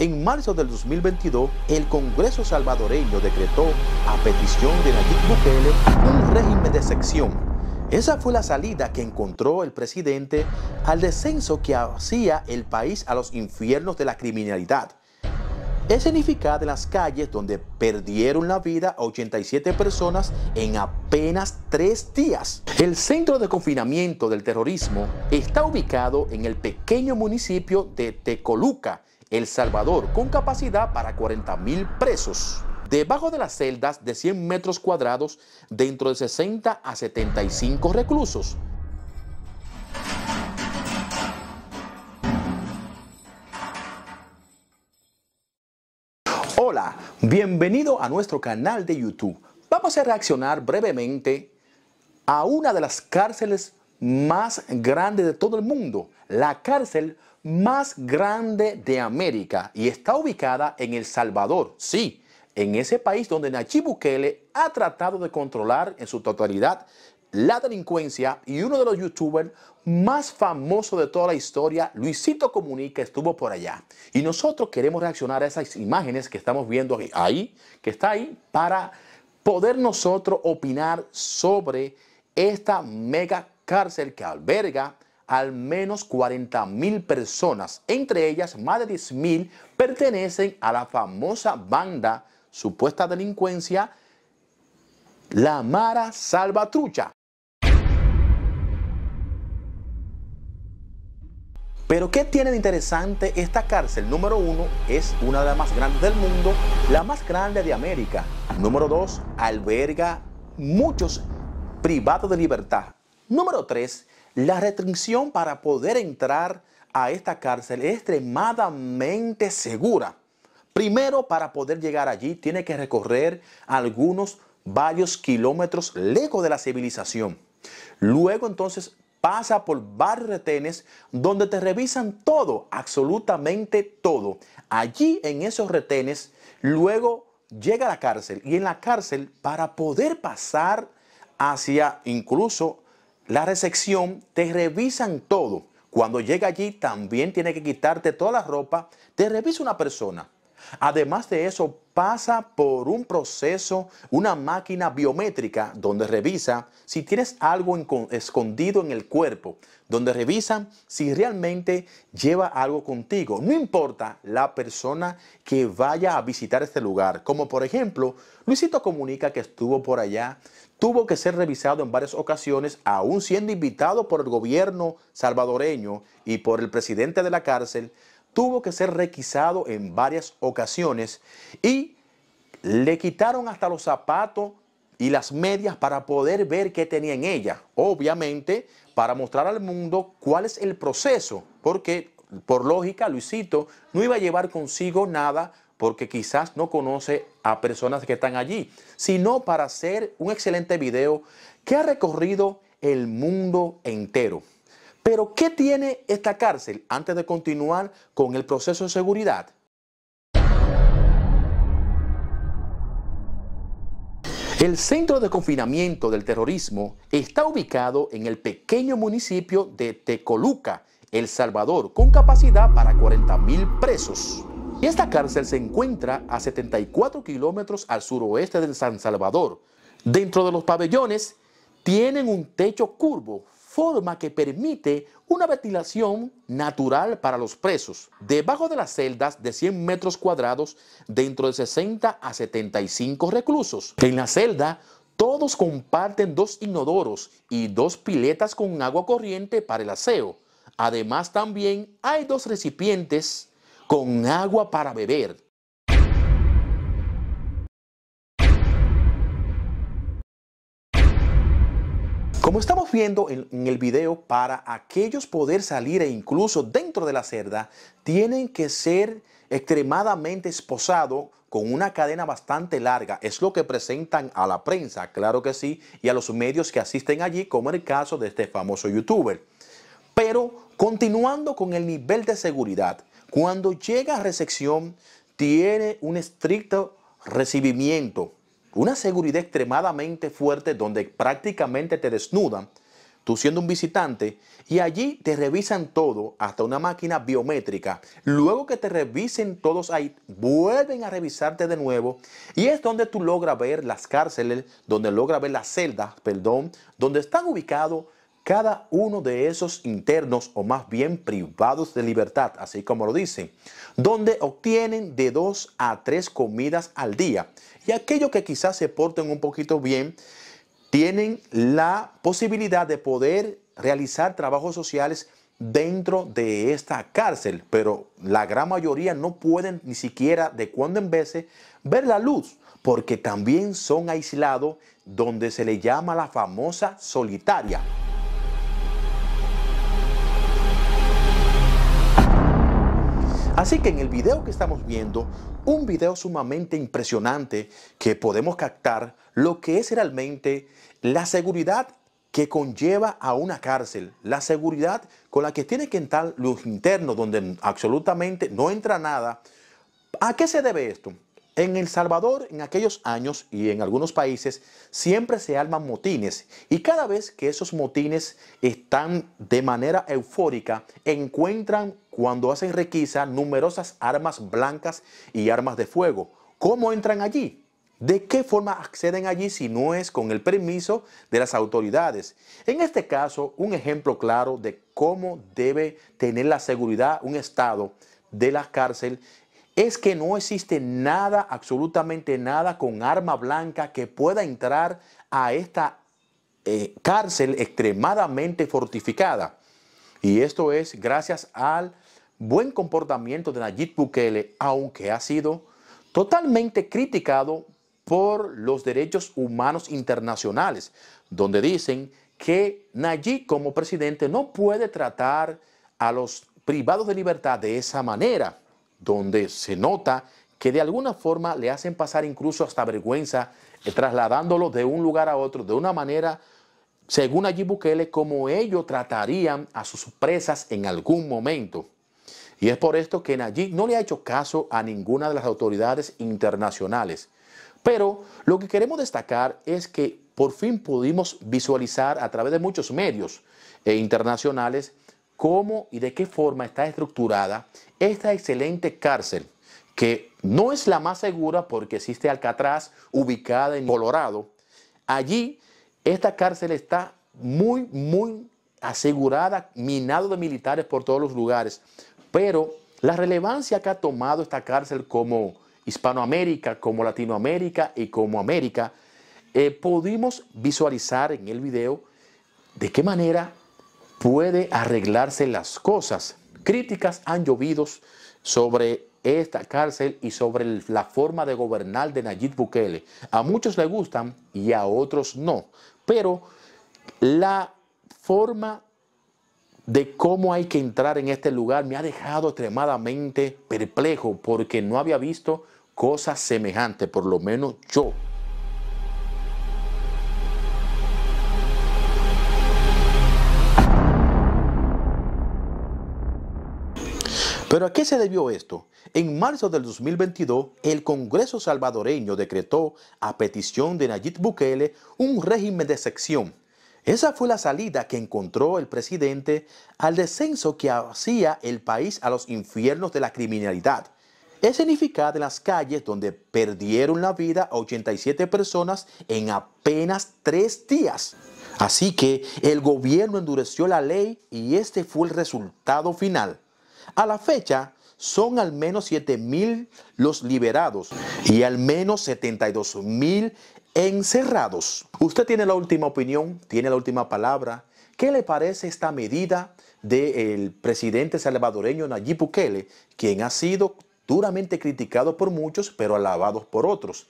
En marzo del 2022, el Congreso salvadoreño decretó, a petición de Nayib Bukele, un régimen de sección. Esa fue la salida que encontró el presidente al descenso que hacía el país a los infiernos de la criminalidad. Es significada en las calles donde perdieron la vida a 87 personas en apenas tres días. El centro de confinamiento del terrorismo está ubicado en el pequeño municipio de Tecoluca, el Salvador, con capacidad para mil presos. Debajo de las celdas de 100 metros cuadrados, dentro de 60 a 75 reclusos. Hola, bienvenido a nuestro canal de YouTube. Vamos a reaccionar brevemente a una de las cárceles más grande de todo el mundo, la cárcel más grande de América y está ubicada en El Salvador, sí, en ese país donde Nayib Bukele ha tratado de controlar en su totalidad la delincuencia y uno de los youtubers más famosos de toda la historia, Luisito Comunica, estuvo por allá. Y nosotros queremos reaccionar a esas imágenes que estamos viendo ahí, que está ahí, para poder nosotros opinar sobre esta mega cárcel que alberga al menos 40.000 personas, entre ellas más de mil pertenecen a la famosa banda supuesta delincuencia La Mara Salvatrucha. Pero ¿qué tiene de interesante esta cárcel? Número uno, es una de las más grandes del mundo, la más grande de América. Número dos, alberga muchos privados de libertad, Número 3, la restricción para poder entrar a esta cárcel es extremadamente segura. Primero, para poder llegar allí, tiene que recorrer algunos varios kilómetros lejos de la civilización. Luego entonces pasa por varios retenes donde te revisan todo, absolutamente todo. Allí en esos retenes, luego llega a la cárcel y en la cárcel para poder pasar hacia incluso la recepción te revisan todo. Cuando llega allí también tiene que quitarte toda la ropa. Te revisa una persona. Además de eso, pasa por un proceso, una máquina biométrica, donde revisa si tienes algo escondido en el cuerpo, donde revisa si realmente lleva algo contigo. No importa la persona que vaya a visitar este lugar, como por ejemplo, Luisito Comunica que estuvo por allá, tuvo que ser revisado en varias ocasiones, aún siendo invitado por el gobierno salvadoreño y por el presidente de la cárcel, tuvo que ser requisado en varias ocasiones y le quitaron hasta los zapatos y las medias para poder ver qué tenía en ella. Obviamente, para mostrar al mundo cuál es el proceso, porque por lógica, Luisito no iba a llevar consigo nada porque quizás no conoce a personas que están allí, sino para hacer un excelente video que ha recorrido el mundo entero. Pero ¿qué tiene esta cárcel antes de continuar con el proceso de seguridad? El centro de confinamiento del terrorismo está ubicado en el pequeño municipio de Tecoluca, El Salvador, con capacidad para 40.000 presos. Y esta cárcel se encuentra a 74 kilómetros al suroeste de San Salvador. Dentro de los pabellones tienen un techo curvo forma que permite una ventilación natural para los presos, debajo de las celdas de 100 metros cuadrados, dentro de 60 a 75 reclusos. En la celda, todos comparten dos inodoros y dos piletas con agua corriente para el aseo. Además, también hay dos recipientes con agua para beber. Como estamos viendo en, el video, para aquellos poder salir e incluso dentro de la cerda, tienen que ser extremadamente esposados con una cadena bastante larga. Es lo que presentan a la prensa, claro que sí, y a los medios que asisten allí, como en el caso de este famoso youtuber. Pero continuando con el nivel de seguridad, cuando llega a recepción, tiene un estricto recibimiento una seguridad extremadamente fuerte donde prácticamente te desnudan, tú siendo un visitante, y allí te revisan todo hasta una máquina biométrica. Luego que te revisen todos ahí, vuelven a revisarte de nuevo y es donde tú logras ver las cárceles, donde logras ver las celdas, perdón, donde están ubicados cada uno de esos internos o más bien privados de libertad, así como lo dicen, donde obtienen de dos a tres comidas al día. Y aquellos que quizás se porten un poquito bien, tienen la posibilidad de poder realizar trabajos sociales dentro de esta cárcel, pero la gran mayoría no pueden ni siquiera de cuando en vez ver la luz, porque también son aislados donde se le llama la famosa solitaria. Así que en el video que estamos viendo, un video sumamente impresionante que podemos captar lo que es realmente la seguridad que conlleva a una cárcel, la seguridad con la que tiene que entrar los internos, donde absolutamente no entra nada. ¿A qué se debe esto? En El Salvador, en aquellos años y en algunos países, siempre se arman motines y cada vez que esos motines están de manera eufórica, encuentran cuando hacen requisa numerosas armas blancas y armas de fuego. ¿Cómo entran allí? ¿De qué forma acceden allí si no es con el permiso de las autoridades? En este caso, un ejemplo claro de cómo debe tener la seguridad un Estado de la cárcel es que no existe nada, absolutamente nada con arma blanca que pueda entrar a esta eh, cárcel extremadamente fortificada. Y esto es gracias al buen comportamiento de Nayib Bukele, aunque ha sido totalmente criticado por los derechos humanos internacionales, donde dicen que Nayib como presidente no puede tratar a los privados de libertad de esa manera donde se nota que de alguna forma le hacen pasar incluso hasta vergüenza, eh, trasladándolo de un lugar a otro, de una manera, según allí Bukele, como ellos tratarían a sus presas en algún momento. Y es por esto que allí no le ha hecho caso a ninguna de las autoridades internacionales. Pero lo que queremos destacar es que por fin pudimos visualizar a través de muchos medios eh, internacionales cómo y de qué forma está estructurada esta excelente cárcel, que no es la más segura porque existe Alcatraz, ubicada en Colorado. Allí, esta cárcel está muy, muy asegurada, minado de militares por todos los lugares. Pero la relevancia que ha tomado esta cárcel como Hispanoamérica, como Latinoamérica y como América, eh, pudimos visualizar en el video de qué manera puede arreglarse las cosas. Críticas han llovido sobre esta cárcel y sobre la forma de gobernar de Nayib Bukele. A muchos le gustan y a otros no, pero la forma de cómo hay que entrar en este lugar me ha dejado extremadamente perplejo porque no había visto cosas semejantes, por lo menos yo. Pero ¿a qué se debió esto? En marzo del 2022, el Congreso salvadoreño decretó, a petición de Nayib Bukele, un régimen de sección. Esa fue la salida que encontró el presidente al descenso que hacía el país a los infiernos de la criminalidad. Es en las calles donde perdieron la vida 87 personas en apenas tres días. Así que el gobierno endureció la ley y este fue el resultado final. A la fecha, son al menos 7.000 los liberados y al menos 72.000 encerrados. Usted tiene la última opinión, tiene la última palabra. ¿Qué le parece esta medida del presidente salvadoreño Nayib Bukele, quien ha sido duramente criticado por muchos, pero alabado por otros?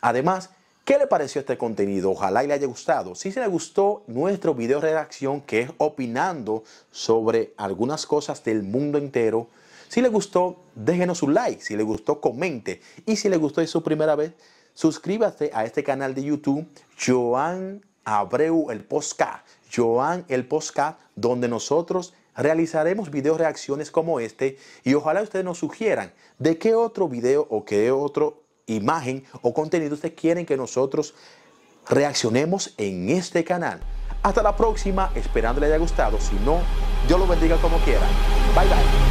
Además, ¿Qué le pareció este contenido? Ojalá le haya gustado. Si se le gustó nuestro video redacción que es opinando sobre algunas cosas del mundo entero, si le gustó, déjenos un like. Si le gustó, comente. Y si le gustó es su primera vez, suscríbase a este canal de YouTube, Joan Abreu el Posca. Joan el Posca, donde nosotros realizaremos video reacciones como este y ojalá ustedes nos sugieran de qué otro video o qué otro imagen o contenido ustedes quieren que nosotros reaccionemos en este canal. Hasta la próxima, esperando le haya gustado. Si no, Dios lo bendiga como quiera. Bye bye.